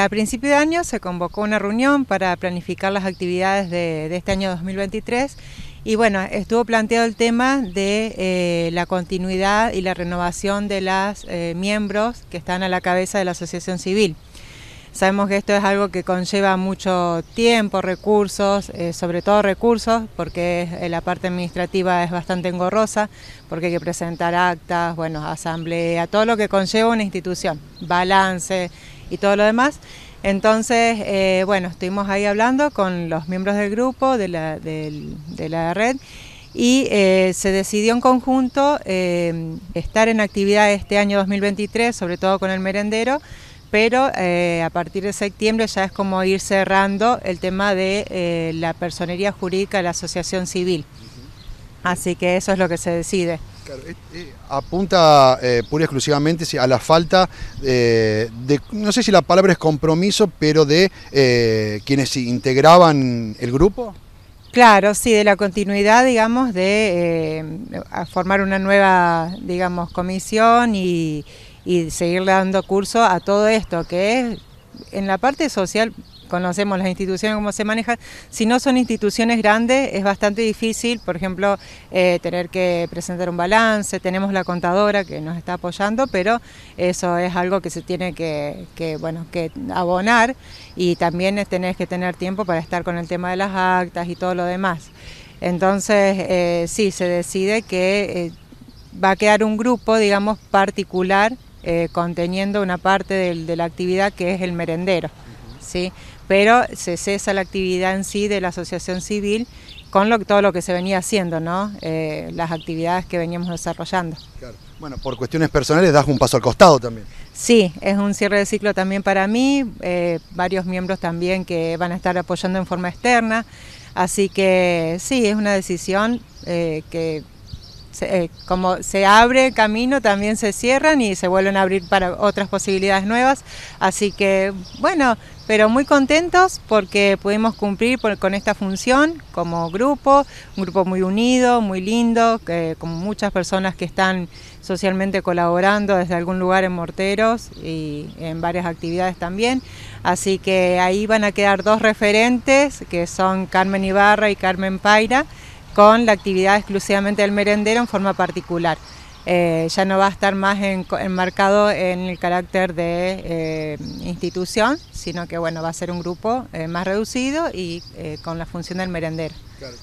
A principio de año se convocó una reunión para planificar las actividades de, este año 2023 y bueno, estuvo planteado el tema de eh, la continuidad y la renovación de los eh, miembros que están a la cabeza de la asociación civil. Sabemos que esto es algo que conlleva mucho tiempo, recursos, eh, sobre todo recursos, porque la parte administrativa es bastante engorrosa, porque hay que presentar actas, bueno, asamblea, todo lo que conlleva una institución, balance, y todo lo demás. Entonces, eh, bueno, estuvimos ahí hablando con los miembros del grupo, de la, red, y eh, se decidió en conjunto eh, estar en actividad este año 2023, sobre todo con el merendero, pero a partir de septiembre ya es como ir cerrando el tema de la personería jurídica de la asociación civil. Así que eso es lo que se decide. Claro, eh, eh, apunta eh, pura y exclusivamente a la falta de, no sé si la palabra es compromiso, pero de quienes integraban el grupo. Claro, sí, de la continuidad, digamos, de formar una nueva, digamos, comisión y, y seguir dando curso a todo esto, que es en la parte social conocemos las instituciones, cómo se manejan. Si no son instituciones grandes, es bastante difícil, por ejemplo, eh, tener que presentar un balance, tenemos la contadora que nos está apoyando, pero eso es algo que se tiene que, bueno, que abonar y también tenés que tener tiempo para estar con el tema de las actas y todo lo demás. Entonces, eh, sí, se decide que eh, va a quedar un grupo, digamos, particular conteniendo una parte de la actividad que es el merendero. ¿sí? pero se cesa la actividad en sí de la asociación civil con todo lo que se venía haciendo, ¿no? Eh, las actividades que veníamos desarrollando. Bueno, por cuestiones personales das un paso al costado también. Sí, es un cierre de ciclo también para mí, eh, varios miembros también que van a estar apoyando en forma externa, así que sí, es una decisión eh, que eh, como se abre el camino, también se cierran y se vuelven a abrir para otras posibilidades nuevas. Así que, bueno, pero muy contentos porque pudimos cumplir con esta función como grupo, un grupo muy unido, muy lindo, con muchas personas que están socialmente colaborando desde algún lugar en Morteros y en varias actividades también. Así que ahí van a quedar dos referentes, que son Carmen Ibarra y Carmen Paira con la actividad exclusivamente del merendero en forma particular. Eh, ya no va a estar más enmarcado en el carácter de eh, institución, sino que bueno, va a ser un grupo eh, más reducido y con la función del merendero.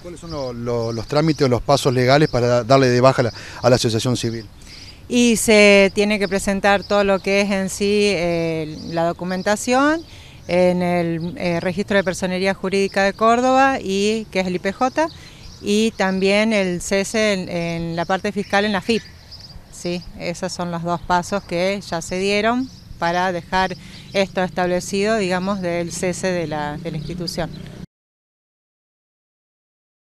¿Cuáles son los trámites o los pasos legales para darle de baja a la asociación civil? Y se tiene que presentar todo lo que es en sí la documentación en el registro de personería jurídica de Córdoba y que es el IPJ y también el cese en, la parte fiscal en la FIP. ¿sí? Esos son los dos pasos que ya se dieron para dejar esto establecido, digamos, del cese de la, de la institución.